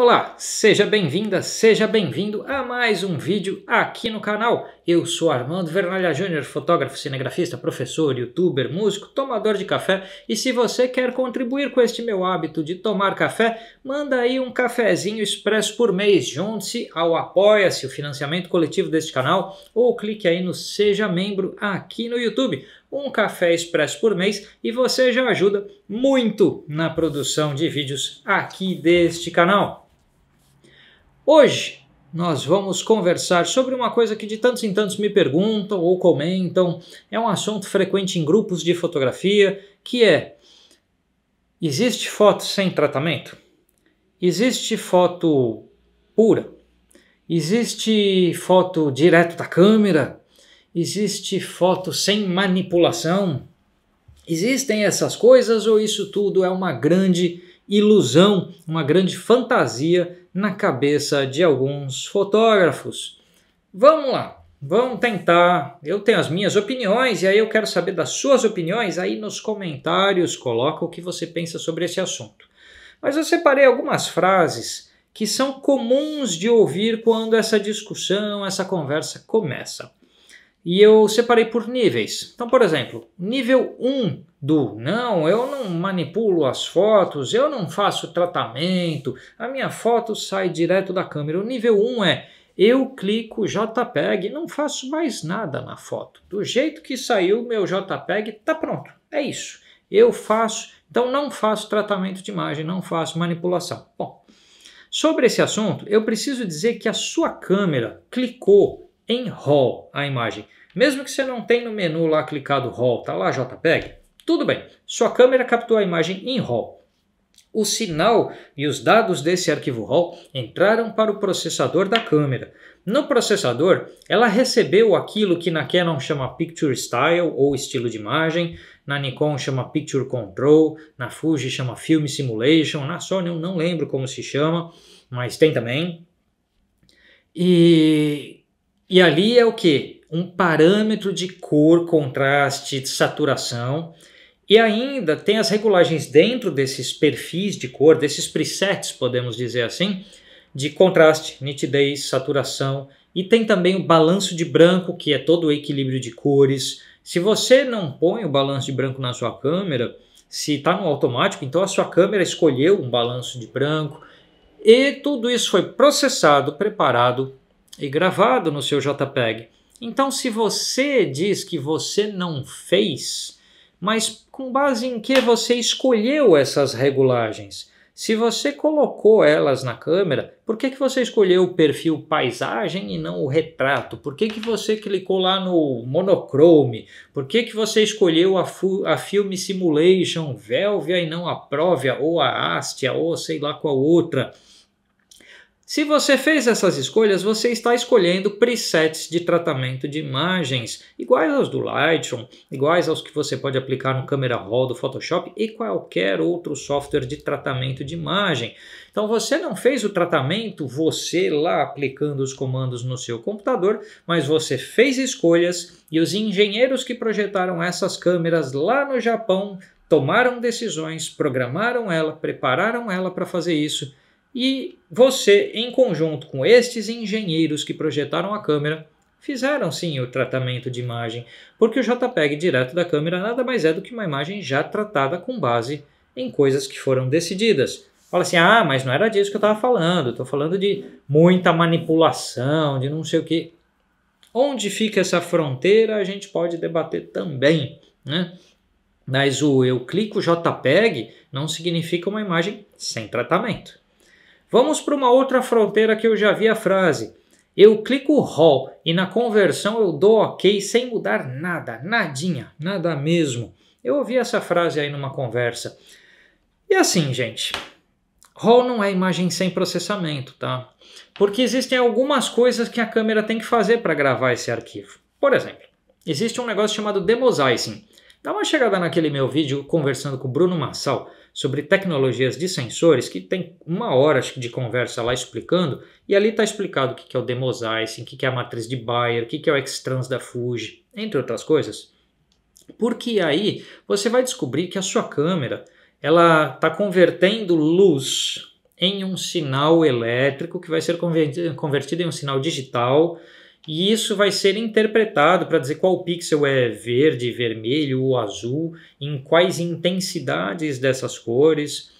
Olá, seja bem-vinda, seja bem-vindo a mais um vídeo aqui no canal. Eu sou Armando Vernalha Júnior, fotógrafo, cinegrafista, professor, youtuber, músico, tomador de café. E se você quer contribuir com este meu hábito de tomar café, manda aí um cafezinho expresso por mês. Junte-se ao Apoia-se, o financiamento coletivo deste canal, ou clique aí no Seja Membro aqui no YouTube um café expresso por mês e você já ajuda muito na produção de vídeos aqui deste canal. Hoje nós vamos conversar sobre uma coisa que de tantos em tantos me perguntam ou comentam, é um assunto frequente em grupos de fotografia, que é: existe foto sem tratamento? Existe foto pura? Existe foto direto da câmera? Existe foto sem manipulação? Existem essas coisas ou isso tudo é uma grande ilusão, uma grande fantasia na cabeça de alguns fotógrafos. Vamos lá, vamos tentar. Eu tenho as minhas opiniões e aí eu quero saber das suas opiniões. Aí nos comentários coloca o que você pensa sobre esse assunto. Mas eu separei algumas frases que são comuns de ouvir quando essa discussão, essa conversa começa. E eu separei por níveis. Então, por exemplo, nível 1 do não, eu não manipulo as fotos, eu não faço tratamento, a minha foto sai direto da câmera. O nível 1 um é eu clico JPEG, não faço mais nada na foto. Do jeito que saiu meu JPEG, tá pronto. É isso. Eu faço, então não faço tratamento de imagem, não faço manipulação. Bom, sobre esse assunto, eu preciso dizer que a sua câmera clicou em RAW a imagem. Mesmo que você não tenha no menu lá clicado RAW, tá lá JPEG, tudo bem, sua câmera captou a imagem em RAW. O sinal e os dados desse arquivo RAW entraram para o processador da câmera. No processador, ela recebeu aquilo que na Canon chama Picture Style ou estilo de imagem, na Nikon chama Picture Control, na Fuji chama Film Simulation, na Sony eu não lembro como se chama, mas tem também. E, e ali é o que? Um parâmetro de cor, contraste, saturação e ainda tem as regulagens dentro desses perfis de cor, desses presets, podemos dizer assim, de contraste, nitidez, saturação e tem também o balanço de branco, que é todo o equilíbrio de cores. Se você não põe o balanço de branco na sua câmera, se está no automático, então a sua câmera escolheu um balanço de branco e tudo isso foi processado, preparado e gravado no seu JPEG. Então, se você diz que você não fez, mas com base em que você escolheu essas regulagens? Se você colocou elas na câmera, por que, que você escolheu o perfil paisagem e não o retrato? Por que, que você clicou lá no monochrome? Por que, que você escolheu a, a Film Simulation, Velvia e não a Provia, ou a Astia, ou sei lá qual outra? Se você fez essas escolhas, você está escolhendo presets de tratamento de imagens, iguais aos do Lightroom, iguais aos que você pode aplicar no Camera Raw do Photoshop e qualquer outro software de tratamento de imagem. Então você não fez o tratamento você lá aplicando os comandos no seu computador, mas você fez escolhas e os engenheiros que projetaram essas câmeras lá no Japão tomaram decisões, programaram ela, prepararam ela para fazer isso e você, em conjunto com estes engenheiros que projetaram a câmera, fizeram sim o tratamento de imagem, porque o JPEG direto da câmera nada mais é do que uma imagem já tratada com base em coisas que foram decididas. Fala assim, ah, mas não era disso que eu estava falando, estou falando de muita manipulação, de não sei o que. Onde fica essa fronteira a gente pode debater também, né? Mas o eu clico JPEG não significa uma imagem sem tratamento. Vamos para uma outra fronteira que eu já vi a frase. Eu clico ROL e na conversão eu dou OK sem mudar nada, nadinha, nada mesmo. Eu ouvi essa frase aí numa conversa. E assim, gente, RAW não é imagem sem processamento, tá? Porque existem algumas coisas que a câmera tem que fazer para gravar esse arquivo. Por exemplo, existe um negócio chamado demosizing. Dá uma chegada naquele meu vídeo conversando com o Bruno Massal sobre tecnologias de sensores, que tem uma hora de conversa lá explicando, e ali está explicado o que é o demosaicing, o que é a matriz de Bayer, o que é o X-Trans da Fuji, entre outras coisas. Porque aí você vai descobrir que a sua câmera ela está convertendo luz em um sinal elétrico que vai ser convertido em um sinal digital e isso vai ser interpretado para dizer qual pixel é verde, vermelho ou azul, em quais intensidades dessas cores.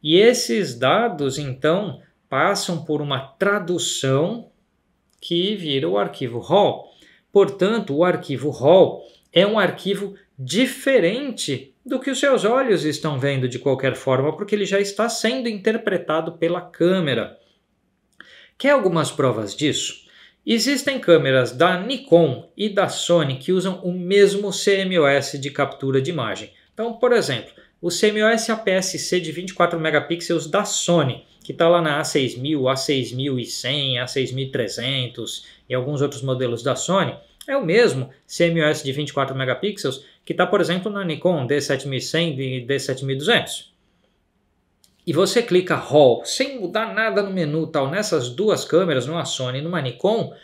E esses dados, então, passam por uma tradução que vira o arquivo RAW. Portanto, o arquivo RAW é um arquivo diferente do que os seus olhos estão vendo de qualquer forma, porque ele já está sendo interpretado pela câmera. Quer algumas provas disso? Existem câmeras da Nikon e da Sony que usam o mesmo CMOS de captura de imagem. Então, por exemplo, o CMOS APS-C de 24 megapixels da Sony, que está lá na A6000, A6100, A6300 e alguns outros modelos da Sony, é o mesmo CMOS de 24 megapixels que está, por exemplo, na Nikon D7100 e D7200 e você clica RAW sem mudar nada no menu tal nessas duas câmeras, numa Sony e numa Nikon,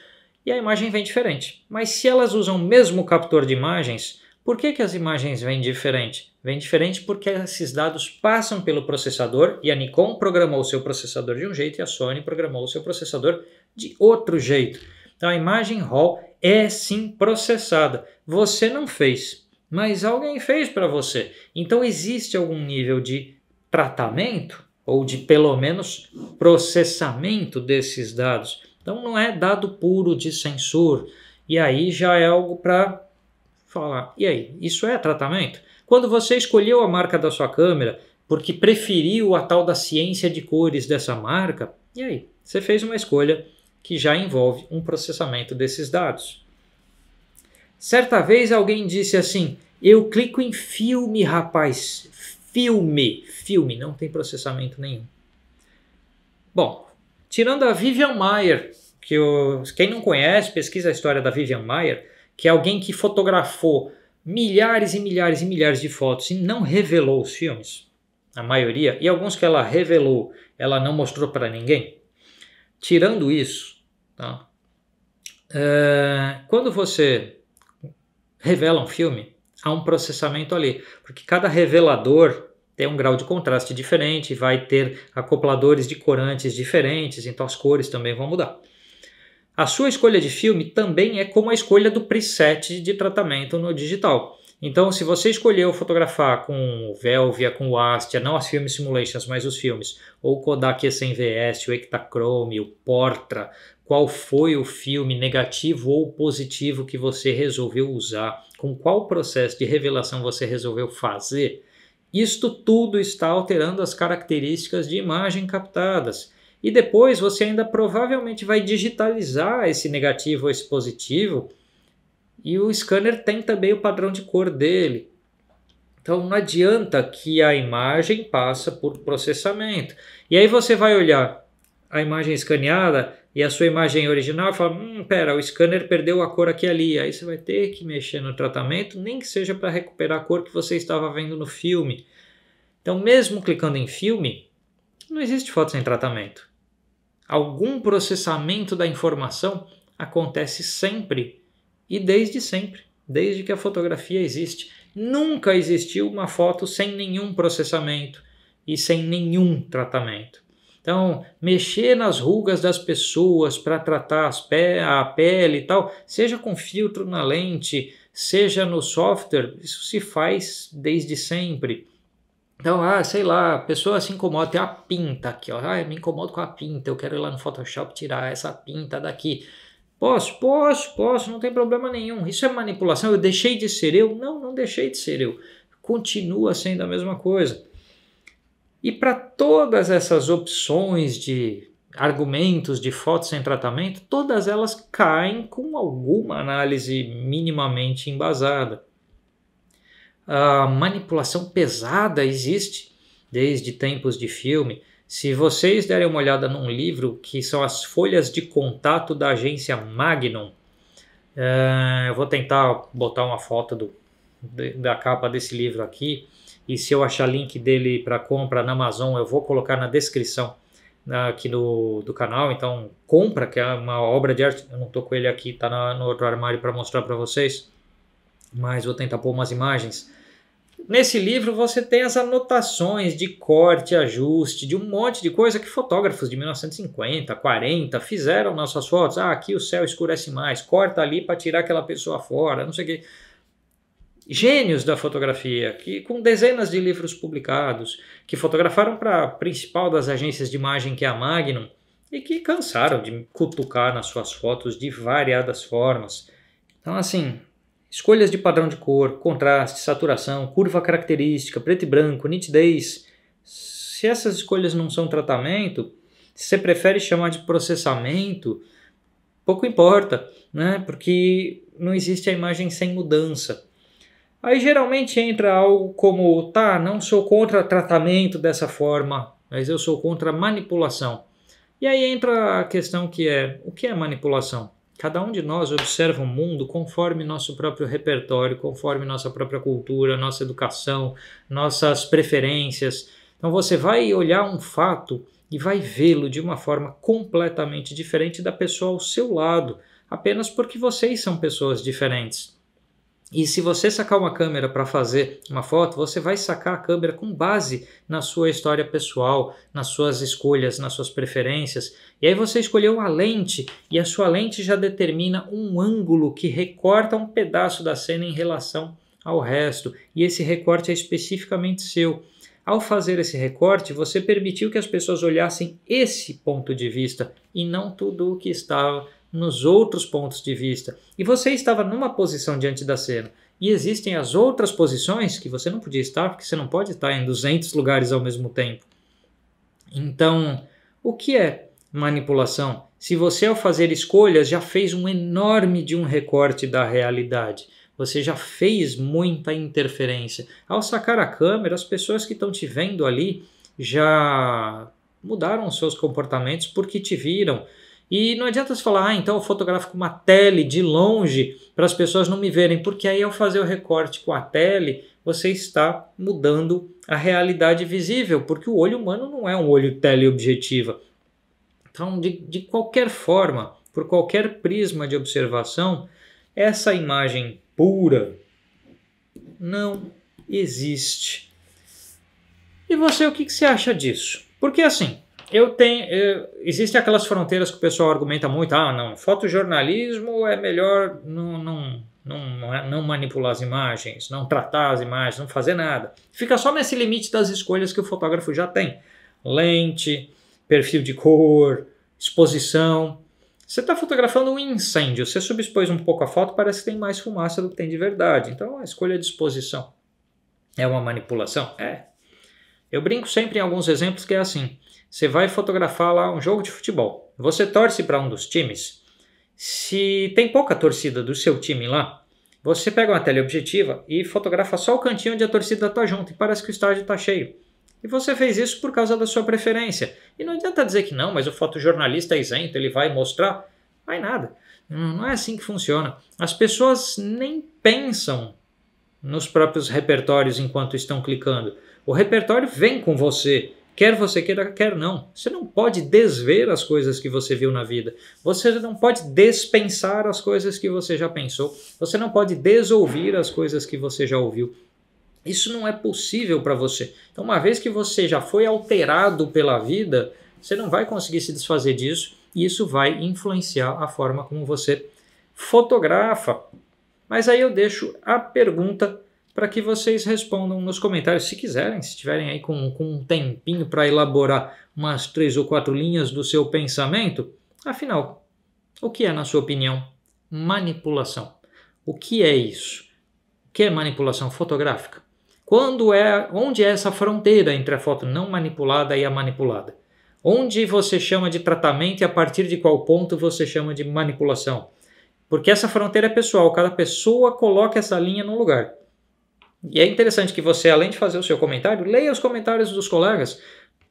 e a imagem vem diferente. Mas se elas usam o mesmo captor de imagens, por que, que as imagens vêm diferente? Vêm diferente porque esses dados passam pelo processador e a Nikon programou o seu processador de um jeito e a Sony programou o seu processador de outro jeito. Então a imagem RAW é sim processada. Você não fez, mas alguém fez para você. Então existe algum nível de tratamento ou de pelo menos processamento desses dados. Então não é dado puro de sensor. E aí já é algo para falar. E aí, isso é tratamento? Quando você escolheu a marca da sua câmera porque preferiu a tal da ciência de cores dessa marca, e aí? Você fez uma escolha que já envolve um processamento desses dados. Certa vez alguém disse assim: Eu clico em filme, rapaz, filme. Filme, não tem processamento nenhum. Bom, tirando a Vivian Maier, que eu, quem não conhece, pesquisa a história da Vivian Maier, que é alguém que fotografou milhares e milhares e milhares de fotos e não revelou os filmes, a maioria, e alguns que ela revelou, ela não mostrou para ninguém. Tirando isso, tá? é, quando você revela um filme, há um processamento ali, porque cada revelador tem um grau de contraste diferente, vai ter acopladores de corantes diferentes, então as cores também vão mudar. A sua escolha de filme também é como a escolha do preset de tratamento no digital. Então, se você escolheu fotografar com o Velvia, com o Astia, não as Film Simulations, mas os filmes, ou Kodak E100VS, o Ektachrome, o Portra, qual foi o filme negativo ou positivo que você resolveu usar, com qual processo de revelação você resolveu fazer, isto tudo está alterando as características de imagem captadas. E depois você ainda provavelmente vai digitalizar esse negativo ou esse positivo e o scanner tem também o padrão de cor dele. Então não adianta que a imagem passa por processamento. E aí você vai olhar a imagem escaneada e a sua imagem original e fala, hum, pera, o scanner perdeu a cor aqui ali. Aí você vai ter que mexer no tratamento, nem que seja para recuperar a cor que você estava vendo no filme. Então mesmo clicando em filme, não existe foto sem tratamento. Algum processamento da informação acontece sempre e desde sempre, desde que a fotografia existe, nunca existiu uma foto sem nenhum processamento e sem nenhum tratamento. Então, mexer nas rugas das pessoas para tratar pe a pele e tal, seja com filtro na lente, seja no software, isso se faz desde sempre. Então, ah, sei lá, a pessoa se incomoda, tem a pinta aqui, ó. Ah, eu me incomodo com a pinta, eu quero ir lá no Photoshop tirar essa pinta daqui. Posso, posso, posso, não tem problema nenhum. Isso é manipulação. Eu deixei de ser eu? Não, não deixei de ser eu. Continua sendo a mesma coisa. E para todas essas opções de argumentos de fotos sem tratamento, todas elas caem com alguma análise minimamente embasada. A manipulação pesada existe desde tempos de filme. Se vocês derem uma olhada num livro que são as folhas de contato da agência Magnum, é, eu vou tentar botar uma foto do, da capa desse livro aqui. E se eu achar link dele para compra na Amazon, eu vou colocar na descrição ah, aqui do, do canal. Então, compra, que é uma obra de arte. Eu não estou com ele aqui, está no outro armário para mostrar para vocês. Mas vou tentar pôr umas imagens. Nesse livro você tem as anotações de corte, ajuste, de um monte de coisa que fotógrafos de 1950, 40 fizeram nas suas fotos. Ah, aqui o céu escurece mais, corta ali para tirar aquela pessoa fora, não sei o quê. Gênios da fotografia, que com dezenas de livros publicados, que fotografaram para a principal das agências de imagem, que é a Magnum, e que cansaram de cutucar nas suas fotos de variadas formas. Então, assim, Escolhas de padrão de cor, contraste, saturação, curva característica, preto e branco, nitidez. Se essas escolhas não são tratamento, se você prefere chamar de processamento, pouco importa, né? Porque não existe a imagem sem mudança. Aí geralmente entra algo como, tá, não sou contra tratamento dessa forma, mas eu sou contra manipulação. E aí entra a questão que é, o que é manipulação? Cada um de nós observa o mundo conforme nosso próprio repertório, conforme nossa própria cultura, nossa educação, nossas preferências. Então você vai olhar um fato e vai vê-lo de uma forma completamente diferente da pessoa ao seu lado, apenas porque vocês são pessoas diferentes. E se você sacar uma câmera para fazer uma foto, você vai sacar a câmera com base na sua história pessoal, nas suas escolhas, nas suas preferências. E aí você escolheu a lente e a sua lente já determina um ângulo que recorta um pedaço da cena em relação ao resto. E esse recorte é especificamente seu. Ao fazer esse recorte, você permitiu que as pessoas olhassem esse ponto de vista e não tudo o que estava nos outros pontos de vista. E você estava numa posição diante da cena. E existem as outras posições que você não podia estar, porque você não pode estar em 200 lugares ao mesmo tempo. Então, o que é manipulação? Se você, ao fazer escolhas, já fez um enorme de um recorte da realidade. Você já fez muita interferência. Ao sacar a câmera, as pessoas que estão te vendo ali já mudaram seus comportamentos porque te viram, e não adianta você falar, ah, então eu fotografo com uma tele de longe para as pessoas não me verem, porque aí ao fazer o recorte com a tele, você está mudando a realidade visível, porque o olho humano não é um olho teleobjetiva. Então, de, de qualquer forma, por qualquer prisma de observação, essa imagem pura não existe. E você, o que, que você acha disso? Porque assim, eu tenho. Eu, existem aquelas fronteiras que o pessoal argumenta muito, ah, não, fotojornalismo é melhor não, não, não, é, não manipular as imagens, não tratar as imagens, não fazer nada. Fica só nesse limite das escolhas que o fotógrafo já tem: lente, perfil de cor, exposição. Você está fotografando um incêndio, você subexpôs um pouco a foto, parece que tem mais fumaça do que tem de verdade. Então a escolha de exposição é uma manipulação? É, eu brinco sempre em alguns exemplos que é assim: você vai fotografar lá um jogo de futebol, você torce para um dos times. Se tem pouca torcida do seu time lá, você pega uma teleobjetiva e fotografa só o cantinho onde a torcida está junto e parece que o estádio está cheio. E você fez isso por causa da sua preferência. E não adianta dizer que não, mas o fotojornalista é isento, ele vai mostrar. Vai nada. Não é assim que funciona. As pessoas nem pensam nos próprios repertórios enquanto estão clicando. O repertório vem com você, quer você queira, quer não. Você não pode desver as coisas que você viu na vida. Você não pode despensar as coisas que você já pensou. Você não pode desouvir as coisas que você já ouviu. Isso não é possível para você. Então, uma vez que você já foi alterado pela vida, você não vai conseguir se desfazer disso e isso vai influenciar a forma como você fotografa. Mas aí eu deixo a pergunta para que vocês respondam nos comentários, se quiserem, se tiverem aí com, com um tempinho para elaborar umas três ou quatro linhas do seu pensamento. Afinal, o que é, na sua opinião, manipulação? O que é isso? O que é manipulação fotográfica? Quando é, onde é essa fronteira entre a foto não manipulada e a manipulada? Onde você chama de tratamento e a partir de qual ponto você chama de manipulação? Porque essa fronteira é pessoal, cada pessoa coloca essa linha no lugar. E é interessante que você, além de fazer o seu comentário, leia os comentários dos colegas,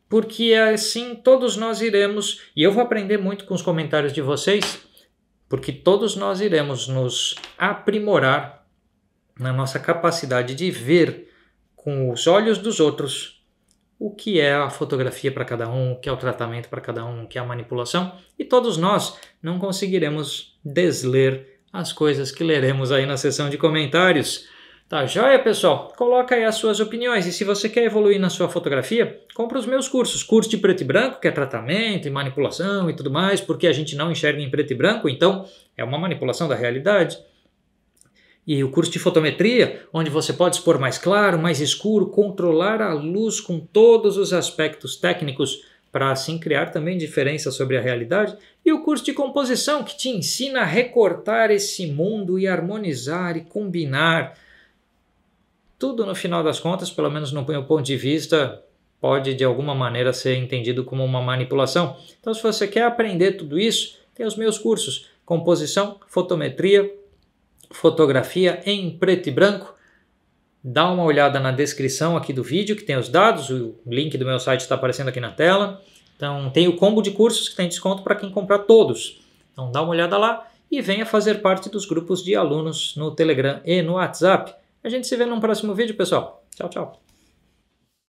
porque assim todos nós iremos, e eu vou aprender muito com os comentários de vocês, porque todos nós iremos nos aprimorar na nossa capacidade de ver com os olhos dos outros o que é a fotografia para cada um, o que é o tratamento para cada um, o que é a manipulação, e todos nós não conseguiremos desler as coisas que leremos aí na seção de comentários. Tá joia, pessoal? Coloca aí as suas opiniões e se você quer evoluir na sua fotografia, compra os meus cursos. Curso de preto e branco, que é tratamento e manipulação e tudo mais, porque a gente não enxerga em preto e branco, então é uma manipulação da realidade. E o curso de fotometria, onde você pode expor mais claro, mais escuro, controlar a luz com todos os aspectos técnicos para assim criar também diferença sobre a realidade. E o curso de composição, que te ensina a recortar esse mundo e harmonizar e combinar tudo no final das contas, pelo menos no meu ponto de vista, pode de alguma maneira ser entendido como uma manipulação. Então, se você quer aprender tudo isso, tem os meus cursos: composição, fotometria, fotografia em preto e branco. Dá uma olhada na descrição aqui do vídeo que tem os dados, o link do meu site está aparecendo aqui na tela. Então, tem o combo de cursos que tem desconto para quem comprar todos. Então, dá uma olhada lá e venha fazer parte dos grupos de alunos no Telegram e no WhatsApp. A gente se vê num próximo vídeo, pessoal. Tchau, tchau.